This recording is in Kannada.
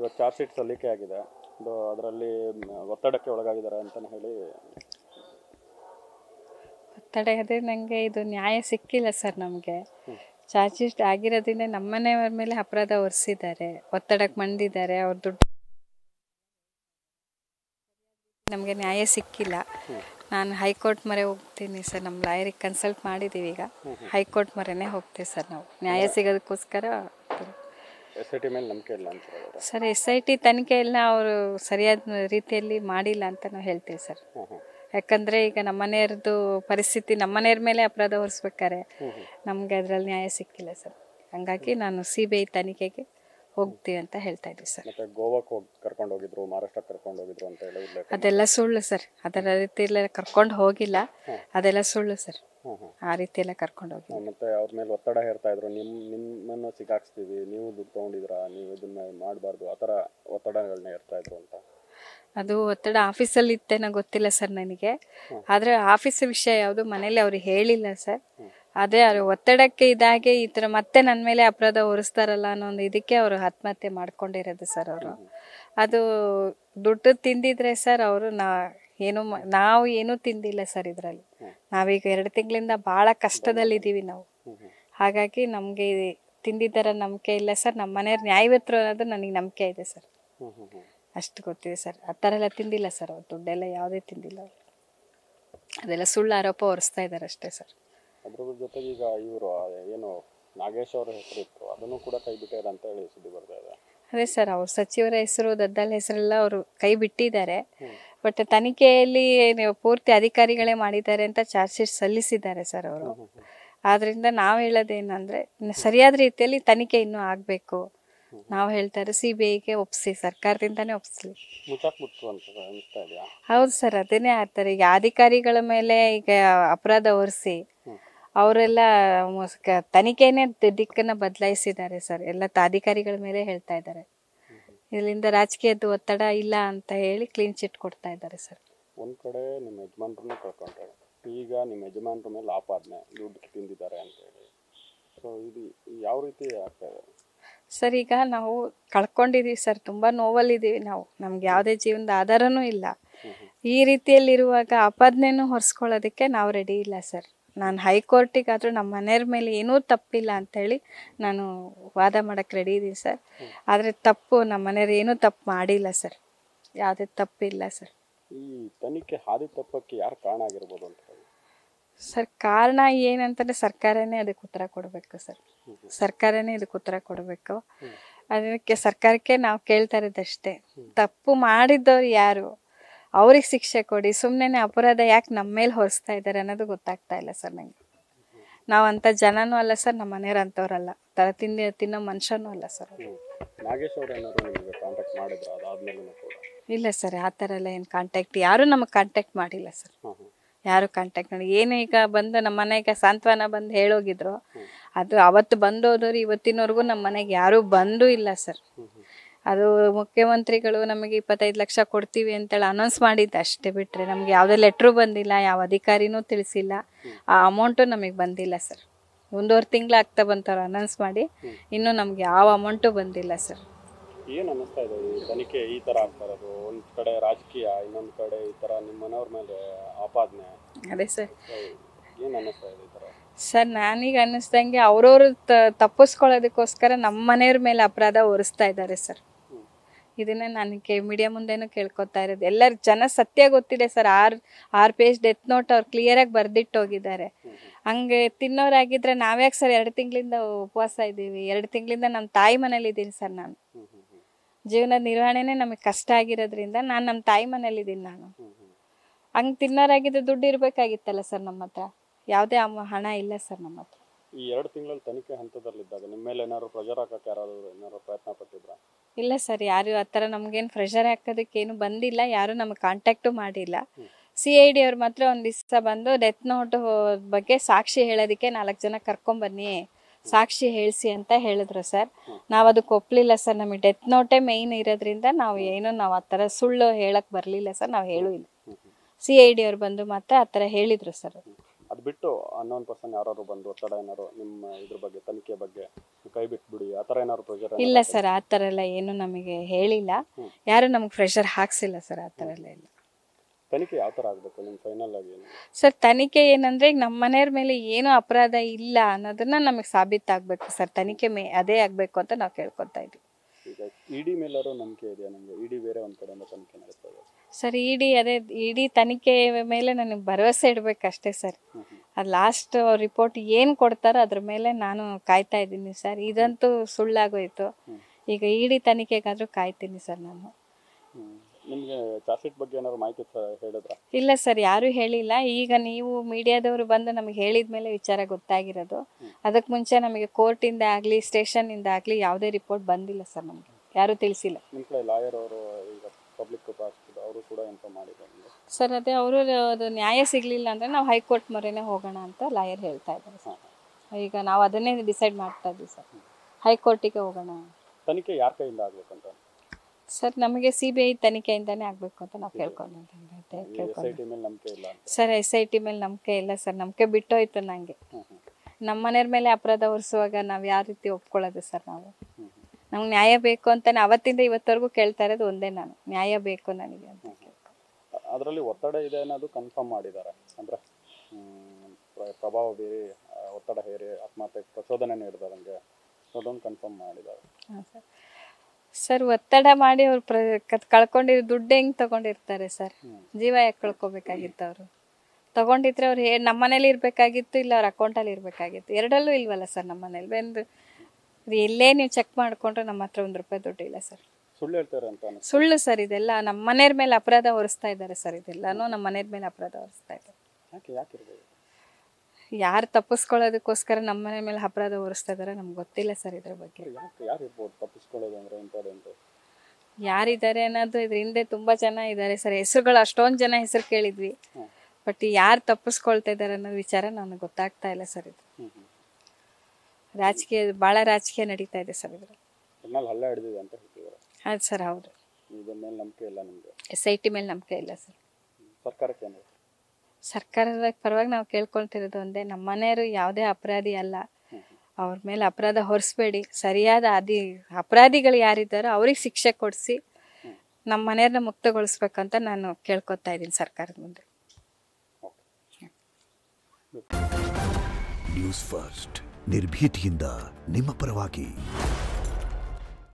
ಇವತ್ತು ಚಾರ್ಜ್ ಶೀಟ್ ಸಲ್ಲಿಕೆ ಆಗಿದೆ ಅದು ಅದರಲ್ಲಿ ಒತ್ತಡಕ್ಕೆ ಒಳಗಾಗಿದ್ದಾರೆ ಅಂತಲೇ ಹೇಳಿ ಒತ್ತಡ ಅದೇ ನನಗೆ ಇದು ನ್ಯಾಯ ಸಿಕ್ಕಿಲ್ಲ ಸರ್ ನಮಗೆ ಚಾರ್ಜ್ ಶೀಟ್ ಆಗಿರೋದ್ರಿಂದ ನಮ್ಮನೆಯವರ ಮೇಲೆ ಅಪರಾಧ ಹೊರಿಸಿದ್ದಾರೆ ಒತ್ತಡಕ್ಕೆ ಮಂದಿದ್ದಾರೆ ಅವ್ರ ದುಡ್ಡು ನಮಗೆ ನ್ಯಾಯ ಸಿಕ್ಕಿಲ್ಲ ನಾನು ಹೈಕೋರ್ಟ್ ಮೊರೆ ಹೋಗ್ತೀನಿ ಸರ್ ನಮ್ಮ ಲಾಯರಿಗೆ ಕನ್ಸಲ್ಟ್ ಮಾಡಿದ್ದೀವಿ ಈಗ ಹೈಕೋರ್ಟ್ ಮೊರೆನೇ ಹೋಗ್ತೀವಿ ಸರ್ ನಾವು ನ್ಯಾಯ ಸಿಗೋದಕ್ಕೋಸ್ಕರ ಸರ್ ಎಸ್ ಐ ಟಿ ತನಿಖೆ ಅವರು ಸರಿಯಾದ ರೀತಿಯಲ್ಲಿ ಮಾಡಿಲ್ಲ ಅಂತ ನಾವು ಹೇಳ್ತೀವಿ ಸರ್ ಯಾಕಂದ್ರೆ ಈಗ ನಮ್ಮನೆಯವ್ರದ್ದು ಪರಿಸ್ಥಿತಿ ನಮ್ಮ ನಮ್ಮನೆಯವ್ರ ಮೇಲೆ ಅಪರಾಧ ಹೊರಿಸ್ಬೇಕಾರೆ ನಮ್ಗೆ ಅದ್ರಲ್ಲಿ ನ್ಯಾಯ ಸಿಕ್ಕಿಲ್ಲ ಸರ್ ಹಂಗಾಗಿ ನಾನು ಸಿ ಬಿ ಐ ತನಿಖೆಗೆ ಹೋಗ್ತೀವಿ ಅಂತ ಹೇಳ್ತಾ ಇದ್ವಿ ಸರ್ ಮತ್ತೆ ಗೋವಾಕ್ಕೆ ಹೋಗಿ ಕರ್ಕೊಂಡು ಹೋಗಿದ್ರು ಮಹಾರಾಷ್ಟ್ರ ಕರ್ಕೊಂಡು ಹೋಗಿದ್ರು ಅಂತ ಹೇಳಿ ಅದೆಲ್ಲ ಸುಳ್ಳು ಸರ್ ಅದರ ಎಲ್ಲ ಕರ್ಕೊಂಡು ಹೋಗಿಲ್ಲ ಅದೆಲ್ಲ ಸುಳ್ಳು ಸರ್ ಆ ರೀತಿ ಆ ರೀತಿಯೆಲ್ಲ ಕರ್ಕೊಂಡು ಹೋಗಿ ಮತ್ತೆ ಅವ್ರ ಮೇಲೆ ಒತ್ತಡ ಹೇರ್ತಾ ಇದ್ರು ನಿಮ್ ನಿಮ್ಮನ್ನ ಸಿಗಾಕ್ಸ್ತೀವಿ ನೀವು ದುಡ್ಡು ತಗೊಂಡಿದ್ರಾ ನೀವು ಇದನ್ನ ಮಾಡಬಾರ್ದು ಆ ಥರ ಒತ್ತಡಗಳನ್ನ ಹೇರ್ತಾ ಇದ್ರು ಅಂತ ಅದು ಒತ್ತಡ ಆಫೀಸಲ್ಲಿ ಇತ್ತೇನೋ ಗೊತ್ತಿಲ್ಲ ಸರ್ ನನಗೆ ಆದರೆ ಆಫೀಸ್ ವಿಷಯ ಯಾವುದು ಮನೇಲಿ ಅವ್ರು ಹೇಳಿಲ್ಲ ಸರ್ ಅದೇ ಅವ್ರ ಒತ್ತಡಕ್ಕೆ ಇದಾಗೆ ಈ ತರ ಮತ್ತೆ ನನ್ನ ಮೇಲೆ ಅಪರಾಧ ಹೊರಿಸ್ತಾರಲ್ಲ ಅನ್ನೋ ಒಂದು ಇದಕ್ಕೆ ಅವರು ಆತ್ಮಹತ್ಯೆ ಮಾಡ್ಕೊಂಡಿರೋದು ಸರ್ ಅವರು ಅದು ದುಡ್ಡು ತಿಂದಿದ್ರೆ ಸರ್ ಅವರು ನಾ ಏನು ನಾವು ಏನೂ ತಿಂದಿಲ್ಲ ಸರ್ ಇದರಲ್ಲಿ ನಾವೀಗ ಎರಡು ತಿಂಗಳಿಂದ ಭಾಳ ಕಷ್ಟದಲ್ಲಿದ್ದೀವಿ ನಾವು ಹಾಗಾಗಿ ನಮಗೆ ತಿಂದಿದ್ದರ ನಂಬಿಕೆ ಇಲ್ಲ ಸರ್ ನಮ್ಮ ಮನೆಯವ್ರ ನ್ಯಾಯವೇತ್ರ ಅನ್ನೋದು ನನಗೆ ನಂಬಿಕೆ ಇದೆ ಸರ್ ಅಷ್ಟು ಗೊತ್ತಿದೆ ಸರ್ ಆ ಥರ ಎಲ್ಲ ತಿಂದಿಲ್ಲ ಸರ್ ಅವ್ರು ದುಡ್ಡೆಲ್ಲ ಯಾವುದೇ ತಿಂದಿಲ್ಲ ಅದೆಲ್ಲ ಸುಳ್ಳು ಆರೋಪ ಹೊರಿಸ್ತಾ ಇದ್ದಾರೆ ಅಷ್ಟೇ ಸರ್ ಅದ್ರ ಜೊತೆಗೆ ಈಗ ಇವರು ಏನು ನಾಗೇಶ್ ಅವರ ಹೆಸರು ಇತ್ತು ಅದನ್ನು ಕೂಡ ಕೈ ಬಿಟ್ಟಿದ್ದಾರೆ ಅಂತ ಹೇಳಿ ಸುದ್ದಿ ಬರ್ತಾ ಇದೆ ಅದೇ ಸರ್ ಅವ್ರ ಸಚಿವರ ಹೆಸರು ದದ್ದಾಲ್ ಹೆಸರೆಲ್ಲ ಅವರು ಕೈ ಬಿಟ್ಟಿದ್ದಾರೆ ಬಟ್ ತನಿಖೆಯಲ್ಲಿ ಪೂರ್ತಿ ಅಧಿಕಾರಿಗಳೇ ಮಾಡಿದ್ದಾರೆ ಅಂತ ಚಾರ್ಜ್ ಶೀಟ್ ಸಲ್ಲಿಸಿದ್ದಾರೆ ಸರ್ ಅವರು ಆದ್ರಿಂದ ನಾವು ಹೇಳೋದೇನಂದ್ರೆ ಸರಿಯಾದ ರೀತಿಯಲ್ಲಿ ತನಿಖೆ ಇನ್ನು ಆಗ್ಬೇಕು ನಾವು ಹೇಳ್ತಾರೆ ಸಿ ಬಿ ಐಗೆ ಒಪ್ಸಿ ಸರ್ಕಾರದಿಂದಾನೇ ಒಪ್ಸಲಿ ಹೌದು ಸರ್ ಅದನ್ನೇ ಆಡ್ತಾರೆ ಈಗ ಅಧಿಕಾರಿಗಳ ಮೇಲೆ ಈಗ ಅಪರಾಧ ಹೊರಿಸಿ ಅವರೆಲ್ಲ ತನಿಖೆನೇ ದಿಕ್ಕನ್ನ ಬದಲಾಯಿಸಿದ್ದಾರೆ ಸರ್ ಎಲ್ಲ ಅಧಿಕಾರಿಗಳ ಮೇಲೆ ಹೇಳ್ತಾ ಇದ್ದಾರೆ ಇದರಿಂದ ರಾಜಕೀಯದ ಒತ್ತಡ ಇಲ್ಲ ಅಂತ ಹೇಳಿ ಕ್ಲೀನ್ ಚಿಟ್ ಕೊಡ್ತಾ ಇದ್ದಾರೆ ಸರ್ ಒಂದ್ ಕಡೆ ನಿಮ್ಮ ಯಜಮಾನ್ರನ್ನ ಕಳ್ಕೊಂಡ್ರೆ ಈಗ ನಿಮ್ಮ ಯಜಮಾನ್ರ ಮೇಲೆ ಆಪಾದನೆ ದುಡ್ಡು ತಿಂದಿದ್ದಾರೆ ಅಂತ ಹೇಳಿ ಸೊ ಇದು ಯಾವ ರೀತಿ ಆಗ್ತಾ ಇದೆ ಸರ್ ಈಗ ನಾವು ಕಳ್ಕೊಂಡಿದೀವಿ ಸರ್ ತುಂಬಾ ನೋವಲ್ಲಿದ್ದೀವಿ ನಾವು ನಮ್ಗೆ ಯಾವುದೇ ಜೀವನದ ಆಧಾರನೂ ಇಲ್ಲ ಈ ರೀತಿಯಲ್ಲಿರುವಾಗ ಆಪಾದನೆನೂ ಹೊರಿಸ್ಕೊಳ್ಳೋದಕ್ಕೆ ನಾವು ರೆಡಿ ಇಲ್ಲ ಸರ್ ನಾನು ಹೈಕೋರ್ಟಿಗಾದರೂ ನಮ್ಮ ಮನೆಯವ್ರ ಮೇಲೆ ಏನೂ ತಪ್ಪಿಲ್ಲ ಅಂಥೇಳಿ ನಾನು ವಾದ ಮಾಡೋಕ್ಕೆ ರೆಡಿ ಇದ್ದೀನಿ ಸರ್ ಆದರೆ ತಪ್ಪು ನಮ್ಮ ಮನೆಯವ್ರು ಏನೂ ತಪ್ಪು ಮಾಡಿಲ್ಲ ಸರ್ ಯಾವುದೇ ತಪ್ಪಿಲ್ಲ ಸರ್ ಈ ತನಿಖೆ ಹಾದಿ ತಪ್ಪಕ್ಕೆ ಯಾರು ಕಾರಣ ಆಗಿರ್ಬೋದು ಅಂತ ಸರ್ ಕಾರಣ ಏನಂತಂದ್ರೆ ಸರ್ಕಾರನೇ ಅದಕ್ಕೆ ಉತ್ತರ ಕೊಡಬೇಕು ಸರ್ ಸರ್ಕಾರನೇ ಇದಕ್ಕೆ ಉತ್ತರ ಕೊಡಬೇಕು ಅದಕ್ಕೆ ಸರ್ಕಾರಕ್ಕೆ ನಾವು ಕೇಳ್ತಾ ಇರೋದಷ್ಟೇ ತಪ್ಪು ಮಾಡಿದ್ದವ್ರು ಯಾರು ಅವ್ರಿಗೆ ಶಿಕ್ಷೆ ಕೊಡಿ ಸುಮ್ಮನೆ ಅಪರಾಧ ಯಾಕೆ ನಮ್ಮ ಮೇಲೆ ಹೊರಿಸ್ತಾ ಇದ್ದಾರೆ ಅನ್ನೋದು ಗೊತ್ತಾಗ್ತಾ ಇಲ್ಲ ಸರ್ ನನಗೆ ನಾವಂಥ ಜನನೂ ಅಲ್ಲ ಸರ್ ನಮ್ಮ ಮನೆಯವ್ರಂಥವ್ರಲ್ಲ ಅಂಥವ್ರಲ್ಲ ಥರ ತಿಂದಿ ತಿನ್ನೋ ಮನುಷ್ಯನೂ ಅಲ್ಲ ಸರ್ ಇಲ್ಲ ಸರ್ ಆ ಥರ ಎಲ್ಲ ಏನು ಕಾಂಟ್ಯಾಕ್ಟ್ ಯಾರು ನಮಗೆ ಕಾಂಟ್ಯಾಕ್ಟ್ ಮಾಡಿಲ್ಲ ಸರ್ ಯಾರು ಕಾಂಟ್ಯಾಕ್ಟ್ ಮಾಡಿ ಏನು ಈಗ ಬಂದು ನಮ್ಮ ಮನೆಗೆ ಸಾಂತ್ವನ ಬಂದು ಹೇಳೋಗಿದ್ರು ಅದು ಅವತ್ತು ಬಂದು ಇವತ್ತಿನವರೆಗೂ ನಮ್ಮ ಮನೆಗೆ ಯಾರೂ ಬಂದೂ ಇಲ್ಲ ಸರ್ ಅದು ಮುಖ್ಯಮಂತ್ರಿಗಳು ನಮಗೆ ಇಪ್ಪತ್ತೈದು ಲಕ್ಷ ಕೊಡ್ತೀವಿ ಅಂತೇಳಿ ಅನೌನ್ಸ್ ಮಾಡಿದ್ದು ಅಷ್ಟೇ ಬಿಟ್ಟರೆ ನಮಗೆ ಯಾವುದೇ ಲೆಟ್ರು ಬಂದಿಲ್ಲ ಯಾವ ಅಧಿಕಾರಿನೂ ತಿಳಿಸಿಲ್ಲ ಆ ಅಮೌಂಟು ನಮಗೆ ಬಂದಿಲ್ಲ ಸರ್ ಒಂದೂವರೆ ತಿಂಗಳು ಆಗ್ತಾ ಬಂತವ್ರು ಅನೌನ್ಸ್ ಮಾಡಿ ಇನ್ನೂ ನಮ್ಗೆ ಯಾವ ಅಮೌಂಟು ಬಂದಿಲ್ಲ ಸರ್ ಏನು ಇದೆ ಈ ಥರ ಕಡೆ ರಾಜಕೀಯ ಇನ್ನೊಂದು ಕಡೆ ಈ ನಿಮ್ಮ ಮೇಲೆ ಅದೇ ಸರ್ ಏನು ಸರ್ ನಾನೀಗ ಅನ್ನಿಸ್ದಂಗೆ ಅವ್ರವ್ರು ತಪ್ಪಿಸ್ಕೊಳ್ಳೋದಕ್ಕೋಸ್ಕರ ನಮ್ಮ ಮನೆಯವ್ರ ಮೇಲೆ ಅಪರಾಧ ಹೊರಿಸ್ತಾ ಇದ್ದಾರೆ ಸರ್ ಇದನ್ನ ನನಗೆ ಮೀಡಿಯಾ ಮುಂದೆನೂ ಕೇಳ್ಕೊತಾ ಇರೋದು ಎಲ್ಲರ ಜನ ಸತ್ಯ ಗೊತ್ತಿದೆ sir R R page death note ಅವ್ರು ಕ್ಲಿಯರ್ ಬರ್ದಿಟ್ಟು ಹೋಗಿದ್ದಾರೆ ಹಂಗೆ ತಿನ್ನೋರಾಗಿದ್ರೆ ನಾವ್ಯಾಕೆ ಸರ್ ಎರಡು ತಿಂಗಳಿಂದ ಉಪವಾಸ ಇದ್ದೀವಿ ಎರಡು ತಿಂಗಳಿಂದ ನಮ್ಮ ತಾಯಿ ಮನೇಲಿ ಇದ್ದೀನಿ ಸರ್ ನಾನು ಜೀವನ ನಿರ್ವಹಣೆನೇ ನಮಗೆ ಕಷ್ಟ ಆಗಿರೋದ್ರಿಂದ ನಾನು ನಮ್ಮ ತಾಯಿ ಮನೇಲಿ ಇದ್ದೀನಿ ನಾನು ಹಂಗೆ ತಿನ್ನೋರಾಗಿದ್ರೆ ದುಡ್ಡು ಇರಬೇಕಾಗಿತ್ತಲ್ಲ ಸರ್ ನಮ್ಮ ಹತ್ರ ಯಾವುದೇ ಹಣ ಇಲ್ಲ ಸರ್ ನಮ್ಮ ಈ ಎರಡು ತಿಂಗಳಲ್ಲಿ ತನಿಖೆ ಹಂತದಲ್ಲಿದ್ದಾಗ ನಿಮ್ಮ ಮೇಲೆ ಏನಾದ್ರು ಪ್ರೆಷರ್ ಹಾಕಕ್ಕೆ ಯಾರಾದರೂ ಏನಾದ್ರು ಪ್ರಯತ್ನ ಪಟ್ಟಿದ್ರಾ ಇಲ್ಲ ಸರ್ ಯಾರು ಆ ಥರ ನಮಗೇನು ಪ್ರೆಷರ್ ಹಾಕೋದಕ್ಕೇನು ಬಂದಿಲ್ಲ ಯಾರು ನಮಗೆ ಕಾಂಟ್ಯಾಕ್ಟು ಮಾಡಿಲ್ಲ ಸಿ ಐ ಡಿ ಅವ್ರು ಮಾತ್ರ ಒಂದು ದಿವಸ ಬಂದು ಡೆತ್ ನೋಟ್ ಬಗ್ಗೆ ಸಾಕ್ಷಿ ಹೇಳೋದಕ್ಕೆ ನಾಲ್ಕು ಜನ ಕರ್ಕೊಂಬನ್ನಿ ಸಾಕ್ಷಿ ಹೇಳಿಸಿ ಅಂತ ಹೇಳಿದ್ರು ಸರ್ ನಾವು ಅದಕ್ಕೆ ಒಪ್ಪಲಿಲ್ಲ ಸರ್ ನಮಗೆ ಡೆತ್ ನೋಟೇ ಮೇಯ್ನ್ ಇರೋದ್ರಿಂದ ನಾವು ಏನು ನಾವು ಆ ಥರ ಸುಳ್ಳು ಹೇಳಕ್ಕೆ ಬರಲಿಲ್ಲ ಸರ್ ನಾವು ಹೇಳು ಇಲ್ಲ ಸಿ ಐ ಡಿ ಅವ್ರು ಬಂದು ಮಾತ್ರ ಆ ಥರ ಹೇಳಿದರು ಸರ್ ಅದು ಬಿಟ್ಟು ಅನ್ನೋನ್ ಪರ್ಸನ್ ಯಾರು ಬಂದು ಒತ್ತಡ ಏನಾರು ನಿಮ್ಮ ಇದ್ರ ಬಗ್ಗೆ ತನಿಖೆ ಬಗ್ಗೆ ಕೈ ಬಿಟ್ಬಿಡಿ ಆ ಥರ ಏನಾದ್ರು ಪ್ರೆಷರ್ ಇಲ್ಲ ಸರ್ ಆ ಎಲ್ಲ ಏನು ನಮಗೆ ಹೇಳಿಲ್ಲ ಯಾರು ನಮಗೆ ಪ್ರೆಷರ್ ಹಾಕ್ಸಿಲ್ಲ ಸರ್ ಆ ಎಲ್ಲ ಇಲ್ಲ ತನಿಖೆ ಯಾವ ಥರ ಆಗಬೇಕು ನಿಮ್ಮ ಫೈನಲ್ ಆಗಿ ಸರ್ ತನಿಖೆ ಏನಂದ್ರೆ ಈಗ ನಮ್ಮ ಮನೆಯವ್ರ ಮೇಲೆ ಏನು ಅಪರಾಧ ಇಲ್ಲ ಅನ್ನೋದನ್ನ ನಮಗೆ ಸಾಬೀತಾಗಬೇಕು ಸರ್ ತನಿಖೆ ಮೇ ಅದೇ ಆಗಬೇಕು ಅಂತ ನಾವು ಕೇಳ್ಕೊತಾ ಇದ್ವಿ ಈಗ ಇಡಿ ಮೇಲಾರು ನಂಬಿಕೆ ಇದೆಯಾ ನಿಮಗೆ ಇಡಿ ಬೇರೆ ಒಂದು ಕಡೆ ತನಿಖೆ ನಡೆಸ್ತಾ ಇದೆ ಸರ್ ಇಡೀ ಅದೇ ಇಡೀ ತನಿಖೆ ಮೇಲೆ ನನಗೆ ಭರವಸೆ ಇಡಬೇಕಷ್ಟೇ ಸರ್ ಲಾಸ್ಟ್ ರಿಪೋರ್ಟ್ ಏನು ಕೊಡ್ತಾರೋ ಅದ್ರ ಮೇಲೆ ನಾನು ಕಾಯ್ತಾ ಇದ್ದೀನಿ ಸರ್ ಇದಂತೂ ಸುಳ್ಳಾಗೋಯ್ತು ಈಗ ಡಿ ತನಿಖೆಗಾದರೂ ಕಾಯ್ತೀನಿ ಸರ್ ನಾನು ಇಲ್ಲ ಸರ್ ಯಾರು ಹೇಳಿಲ್ಲ ಈಗ ನೀವು ಮೀಡಿಯಾದವರು ಬಂದು ನಮಗೆ ಹೇಳಿದ ಮೇಲೆ ವಿಚಾರ ಗೊತ್ತಾಗಿರೋದು ಅದಕ್ಕೆ ಮುಂಚೆ ನಮಗೆ ಆಗ್ಲಿ ಸ್ಟೇಷನ್ ಇಂದ ಆಗ್ಲಿ ಯಾವುದೇ ರಿಪೋರ್ಟ್ ಬಂದಿಲ್ಲ ಸರ್ ನಮಗೆ ಯಾರು ತಿಳಿಸಿಲ್ಲ ಸರ್ ಅದೇ ಅವರು ಅದು ನ್ಯಾಯ ಸಿಗಲಿಲ್ಲ ಅಂದ್ರೆ ನಾವು ಹೈಕೋರ್ಟ್ ಮೊರೆನೇ ಹೋಗೋಣ ಅಂತ ಲಾಯರ್ ಹೇಳ್ತಾ ಇದ್ದಾರೆ ಸರ್ ಈಗ ನಾವು ಅದನ್ನೇ ಡಿಸೈಡ್ ಮಾಡ್ತಾ ಇದ್ವಿ ಸರ್ ಹೈಕೋರ್ಟಿಗೆ ಹೋಗೋಣ ತನಿಖೆ ಯಾರ ಕೈಯಿಂದ ಆಗಬೇಕು ಅಂತ ಸರ್ ನಮಗೆ ಸಿಬಿಐ ತನಿಖೆಯಿಂದಾನೇ ಆಗ್ಬೇಕು ಆಗಬೇಕು ಅಂತ ನಾವು ಕೇಳ್ಕೊಂಡಿದ್ದೀವಿ ಸರ್ ಎಸ್ ಐ ಟಿ ಮೇಲೆ ನಂಬಿಕೆ ಇಲ್ಲ ಸರ್ ನಂಬಿಕೆ ಬಿಟ್ಟೋಯ್ತು ನಂಗೆ ನಮ್ಮ ಮನೆಯವ್ರ ಮೇಲೆ ಅಪರಾಧ ಹೊರಿಸುವಾಗ ನಾವು ಯಾವ ರೀತಿ ಒಪ್ಕೊಳ್ಳೋದು ಸರ್ ನಾವು ನಮ್ಗೆ ನ್ಯಾಯ ಬೇಕು ಅಂತಾನೆ ಅವತ್ತಿಂದ ಇವತ್ತವರೆಗೂ ಕೇಳ್ತಾ ಇರೋದು ಒಂದೇ ನಾನು ನ್ಯಾಯ ಬೇಕು ನನಗೆ ಅಂತ ಅದರಲ್ಲಿ ಒತ್ತಡ ಇದೆ ಅನ್ನೋದು ಕನ್ಫರ್ಮ್ ಮಾಡಿದ್ದಾರೆ ಅಂದರೆ ಪ್ರಭಾವ ಬೀರಿ ಒತ್ತಡ ಹೇರಿ ಆತ್ಮಹತ್ಯೆ ಪ್ರಚೋದನೆ ನೀಡಿದಾರಂಗೆ ಅದೊಂದು ಕನ್ಫರ್ಮ್ ಮಾಡಿದ್ದಾರೆ ಸರ್ ಒತ್ತಡ ಮಾಡಿ ಅವ್ರು ಪ್ರ ಕಳ್ಕೊಂಡಿರೋ ದುಡ್ಡು ಹೆಂಗೆ ತಗೊಂಡಿರ್ತಾರೆ ಸರ್ ಜೀವ ಯಾಕೆ ಕಳ್ಕೊಬೇಕಾಗಿತ್ತು ಅವರು ತಗೊಂಡಿದ್ರೆ ಅವ್ರು ಹೇ ಮನೇಲಿ ಇರಬೇಕಾಗಿತ್ತು ಇಲ್ಲ ಅವ್ರ ಅಕೌಂಟಲ್ಲಿ ಇರಬೇಕಾಗಿತ್ತು ಎರಡಲ್ಲೂ ಇಲ್ವಲ್ಲ ಸರ್ ನಮ್ಮ ಮನೇಲಿ ಒಂದು ಎಲ್ಲೇ ನೀವು ಚೆಕ್ ಮಾಡಿಕೊಂಡ್ರೆ ನಮ್ಮ ಹತ್ರ ಒಂದು ರೂಪಾಯಿ ದುಡ್ಡು ಇಲ್ಲ ಸರ್ ಸುಳ್ಳು ಹೇಳ್ತಾರೆ ಅಂತ ಸುಳ್ಳು ಸರ್ ಇದೆಲ್ಲ ನಮ್ಮ ಮನೆಯವ್ರ ಮೇಲೆ ಅಪರಾಧ ಹೊರಿಸ್ತಾ ಇದ್ದಾರೆ ಸರ್ ಇದೆಲ್ಲನೂ ನಮ್ಮ ಮನೆಯವ್ರ ಮೇಲೆ ಅಪರಾಧ ಹೊರಿಸ್ತಾ ಇದ್ದಾರೆ ಯಾಕೆ ಯಾರು ತಪ್ಪಿಸ್ಕೊಳ್ಳೋದಕ್ಕೋಸ್ಕರ ನಮ್ಮ ಮನೆ ಮೇಲೆ ಅಪರಾಧ ಹೊರಿಸ್ತಾ ಇದ್ದಾರೆ ನಮ್ಗೆ ಗೊತ್ತಿಲ್ಲ ಸರ್ ಇದ್ರ ಬಗ್ಗೆ ಯಾಕೆ ಯಾರಿದ್ದಾರೆ ಅನ್ನೋದು ಇದ್ರ ಹಿಂದೆ ತುಂಬಾ ಜನ ಇದ್ದಾರೆ ಸರ್ ಹೆಸರುಗಳು ಅಷ್ಟೊಂದು ಜನ ಹೆಸರು ಕೇಳಿದ್ವಿ ಬಟ್ ಯಾರು ತಪ್ಪಿಸ್ಕೊಳ್ತಾ ಇದ್ದಾರೆ ಅನ್ನೋ ವಿಚಾರ ನನಗೆ ಗೊತ್ತಾಗ್ತಾ ಇಲ್ಲ ಸರ್ ಇದು ರಾಜಕೀಯ ಬಹಳ ರಾಜಕೀಯ ನಡೀತಾ ಇದೆ ಸರ್ ಇದ್ರಲ್ಲಿ ಹಿಡಿದಿದೆ ಅಂತ ಅದು ಸರ್ ಹೌದು ಇಲ್ಲ ಎಸ್ ಐ ಟಿ ಮೇಲೆ ನಂಬಿಕೆ ಇಲ್ಲ ಸರ್ ಸರ್ಕಾರಕ್ಕೆ ಸರ್ಕಾರದ ಪರವಾಗಿ ನಾವು ಕೇಳ್ಕೊಳ್ತಿರೋದು ಒಂದೇ ನಮ್ಮ ಮನೆಯವರು ಯಾವುದೇ ಅಪರಾಧಿ ಅಲ್ಲ ಅವ್ರ ಮೇಲೆ ಅಪರಾಧ ಹೊರಿಸ್ಬೇಡಿ ಸರಿಯಾದ ಅದಿ ಅಪರಾಧಿಗಳು ಯಾರಿದ್ದಾರೋ ಅವ್ರಿಗೆ ಶಿಕ್ಷೆ ಕೊಡಿಸಿ ನಮ್ಮ ಮನೆಯವ್ರನ್ನ ಮುಕ್ತಗೊಳಿಸ್ಬೇಕಂತ ನಾನು ಕೇಳ್ಕೊತಾ ಇದ್ದೀನಿ ಸರ್ಕಾರದ ಮುಂದೆ ನ್ಯೂಸ್ ಫಸ್ಟ್ ನಿರ್ಭೀತಿಯಿಂದ ನಿಮ್ಮ ಪರವಾಗಿ